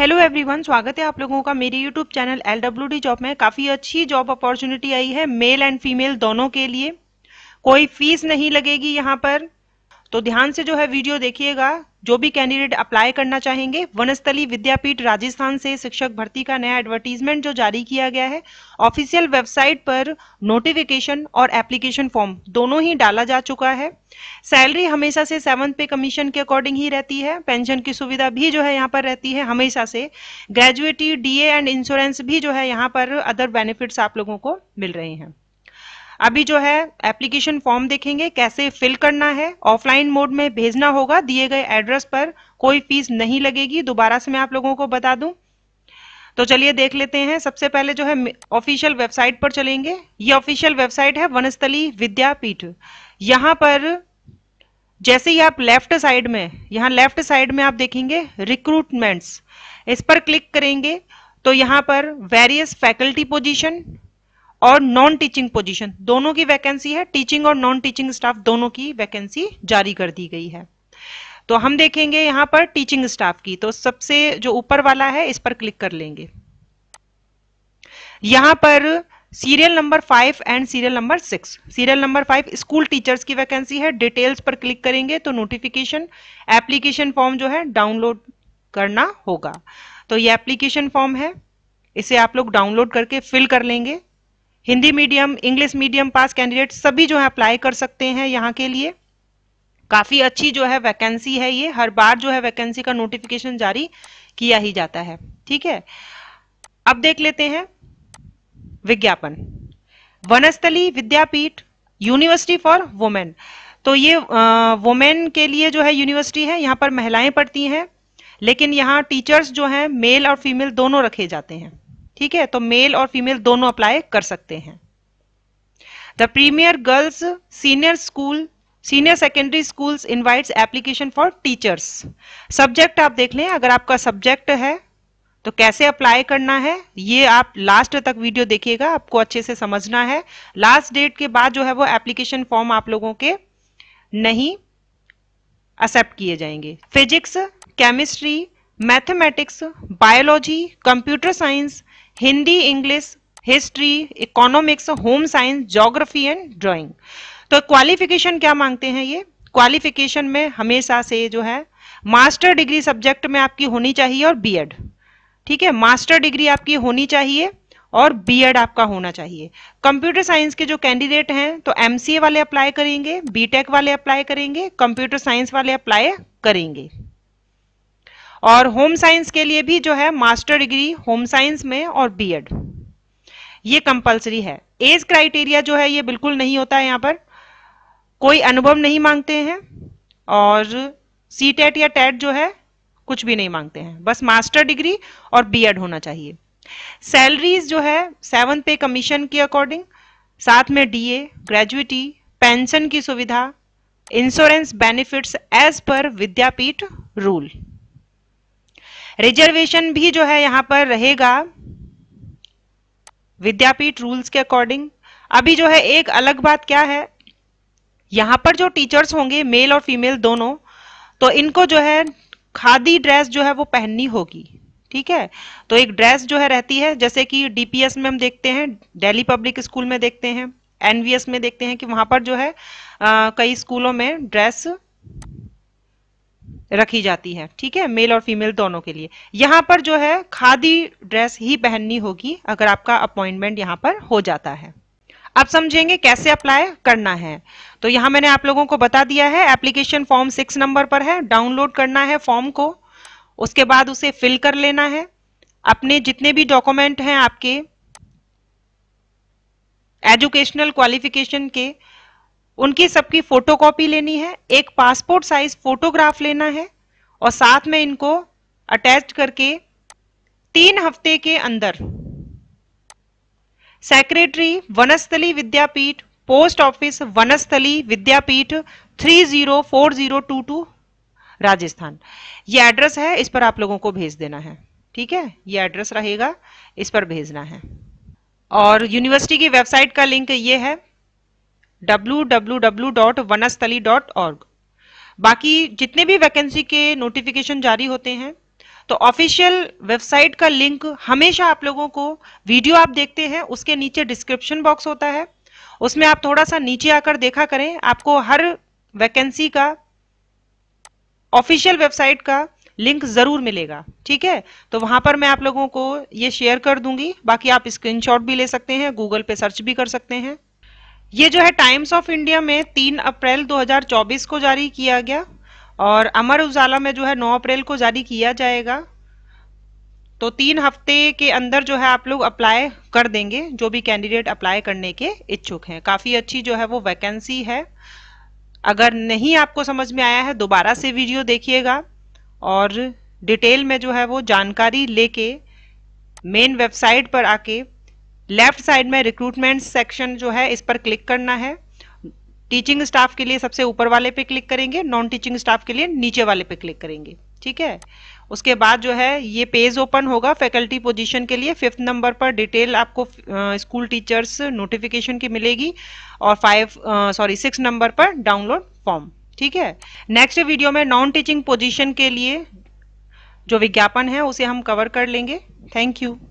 hello everyone स्वागत है आप लोगों का मेरी YouTube channel L W D job में काफ़ी अच्छी जॉब अपॉर्चुनिटी आई है मेल एंड फीमेल दोनों के लिए कोई फीस नहीं लगेगी यहाँ पर तो ध्यान से जो है वीडियो देखिएगा जो भी कैंडिडेट अप्लाई करना चाहेंगे वनस्थली विद्यापीठ राजस्थान से शिक्षक भर्ती का नया एडवर्टीजमेंट जो जारी किया गया है ऑफिशियल वेबसाइट पर नोटिफिकेशन और एप्लीकेशन फॉर्म दोनों ही डाला जा चुका है सैलरी हमेशा से सेवन पे कमीशन के अकॉर्डिंग ही रहती है पेंशन की सुविधा भी जो है यहाँ पर रहती है हमेशा से ग्रेजुएटी डी एंड इंश्योरेंस भी जो है यहाँ पर अदर बेनिफिट्स आप लोगों को मिल रहे हैं अभी जो है एप्लीकेशन फॉर्म देखेंगे कैसे फिल करना है ऑफलाइन मोड में भेजना होगा दिए गए एड्रेस पर कोई फीस नहीं लगेगी दोबारा से मैं आप लोगों को बता दूं तो चलिए देख लेते हैं सबसे पहले जो है ऑफिशियल वेबसाइट पर चलेंगे ये ऑफिशियल वेबसाइट है वनस्थली विद्यापीठ यहाँ पर जैसे ही आप लेफ्ट साइड में यहाँ लेफ्ट साइड में आप देखेंगे रिक्रूटमेंट्स इस पर क्लिक करेंगे तो यहां पर वेरियस फैकल्टी पोजीशन और नॉन टीचिंग पोजीशन दोनों की वैकेंसी है टीचिंग और नॉन टीचिंग स्टाफ दोनों की वैकेंसी जारी कर दी गई है तो हम देखेंगे यहां पर टीचिंग स्टाफ की तो सबसे जो ऊपर वाला है इस पर क्लिक कर लेंगे यहां पर serial number five and serial number six serial number five school teachers की वैकेंसी है डिटेल्स पर क्लिक करेंगे तो नोटिफिकेशन एप्लीकेशन फॉर्म जो है डाउनलोड करना होगा तो ये एप्लीकेशन फॉर्म है इसे आप लोग डाउनलोड करके फिल कर लेंगे Hindi medium English medium pass candidate सभी जो है अप्लाई कर सकते हैं यहाँ के लिए काफ़ी अच्छी जो है वैकेंसी है ये हर बार जो है वैकेंसी का नोटिफिकेशन जारी किया ही जाता है ठीक है अब देख लेते हैं विज्ञापन Vanasthali Vidyapith university for women तो ये वुमेन के लिए जो है यूनिवर्सिटी है यहाँ पर महिलाएं पढ़ती हैं लेकिन यहाँ टीचर्स जो हैं मेल और फीमेल दोनों रखे जाते हैं ठीक है तो मेल और फीमेल दोनों अप्लाई कर सकते हैं the premier girls senior school senior secondary schools invites application for teachers subject आप देख लें अगर आपका सब्जेक्ट है तो कैसे अप्लाई करना है ये आप लास्ट तक वीडियो देखिएगा आपको अच्छे से समझना है लास्ट डेट के बाद जो है वो एप्लीकेशन फॉर्म आप लोगों के नहीं एक्सेप्ट किए जाएंगे physics chemistry mathematics biology computer science Hindi English history economics home science geography and drawing तो क्वालिफिकेशन क्या मांगते हैं ये क्वालिफिकेशन में हमेशा से जो है मास्टर डिग्री सब्जेक्ट में आपकी होनी चाहिए और बीएड ठीक है मास्टर डिग्री आपकी होनी चाहिए और बीएड आपका होना चाहिए कंप्यूटर साइंस के जो कैंडिडेट हैं तो एमसीए वाले अप्लाई करेंगे बीटेक वाले अप्लाई करेंगे कंप्यूटर साइंस वाले अप्लाई करेंगे और होम साइंस के लिए भी जो है मास्टर डिग्री होम साइंस में और बीएड ये कंपलसरी है एज क्राइटेरिया जो है ये बिल्कुल नहीं होता है यहाँ पर कोई अनुभव नहीं मांगते हैं और सी टेट e या टेट e जो है कुछ भी नहीं मांगते हैं बस मास्टर डिग्री और बीएड होना चाहिए सैलरीज जो है सेवन पे कमीशन के अकॉर्डिंग साथ में डीए ग्रेजुएटी पेंशन की सुविधा इंश्योरेंस बेनिफिट्स एज पर विद्यापीठ रूल रिजर्वेशन भी जो है यहाँ पर रहेगा विद्यापीठ रूल्स के अकॉर्डिंग अभी जो है एक अलग बात क्या है यहाँ पर जो टीचर्स होंगे मेल और फीमेल दोनों तो इनको जो है खादी ड्रेस जो है वो पहननी होगी ठीक है तो एक ड्रेस जो है रहती है जैसे कि डीपीएस में हम देखते हैं दिल्ली पब्लिक स्कूल में देखते हैं एनवीएस में देखते हैं कि वहां पर जो है आ, कई स्कूलों में ड्रेस रखी जाती है ठीक है मेल और फीमेल दोनों के लिए यहाँ पर जो है खादी ड्रेस ही पहननी होगी अगर आपका अपॉइंटमेंट यहाँ पर हो जाता है अब समझेंगे कैसे अप्लाई करना है तो यहाँ मैंने आप लोगों को बता दिया है एप्लीकेशन फॉर्म सिक्स नंबर पर है डाउनलोड करना है फॉर्म को उसके बाद उसे फिल कर लेना है अपने जितने भी डॉक्यूमेंट हैं आपके एजुकेशनल क्वालिफिकेशन के उनकी सबकी फोटोकॉपी लेनी है एक पासपोर्ट साइज फोटोग्राफ लेना है और साथ में इनको अटैच करके तीन हफ्ते के अंदर secretary Vanasthali Vidyapith post office Vanasthali Vidyapith 304022 Rajasthan ये एड्रेस है इस पर आप लोगों को भेज देना है ठीक है ये एड्रेस रहेगा इस पर भेजना है और यूनिवर्सिटी की वेबसाइट का लिंक ये है www.vanastali.org बाकी जितने भी वैकेंसी के नोटिफिकेशन जारी होते हैं तो ऑफिशियल वेबसाइट का लिंक हमेशा आप लोगों को वीडियो आप देखते हैं उसके नीचे डिस्क्रिप्शन बॉक्स होता है उसमें आप थोड़ा सा नीचे आकर देखा करें आपको हर वैकेंसी का ऑफिशियल वेबसाइट का लिंक जरूर मिलेगा ठीक है तो वहां पर मैं आप लोगों को ये शेयर कर दूंगी बाकी आप स्क्रीनशॉट भी ले सकते हैं गूगल पे सर्च भी कर सकते हैं ये जो है टाइम्स ऑफ इंडिया में तीन अप्रैल 2024 को जारी किया गया और अमर उजाला में जो है 9 अप्रैल को जारी किया जाएगा तो तीन हफ्ते के अंदर जो है आप लोग अप्लाई कर देंगे जो भी कैंडिडेट अप्लाई करने के इच्छुक हैं काफ़ी अच्छी जो है वो वैकेंसी है अगर नहीं आपको समझ में आया है दोबारा से वीडियो देखिएगा और डिटेल में जो है वो जानकारी लेके मेन वेबसाइट पर आके लेफ्ट साइड में रिक्रूटमेंट सेक्शन जो है इस पर क्लिक करना है टीचिंग स्टाफ के लिए सबसे ऊपर वाले पे क्लिक करेंगे नॉन टीचिंग स्टाफ के लिए नीचे वाले पे क्लिक करेंगे ठीक है उसके बाद जो है ये पेज ओपन होगा फैकल्टी पोजीशन के लिए फिफ्थ नंबर पर डिटेल आपको स्कूल टीचर्स नोटिफिकेशन की मिलेगी और फाइव सॉरी सिक्स नंबर पर डाउनलोड फॉर्म ठीक है नेक्स्ट वीडियो में नॉन टीचिंग पोजिशन के लिए जो विज्ञापन है उसे हम कवर कर लेंगे थैंक यू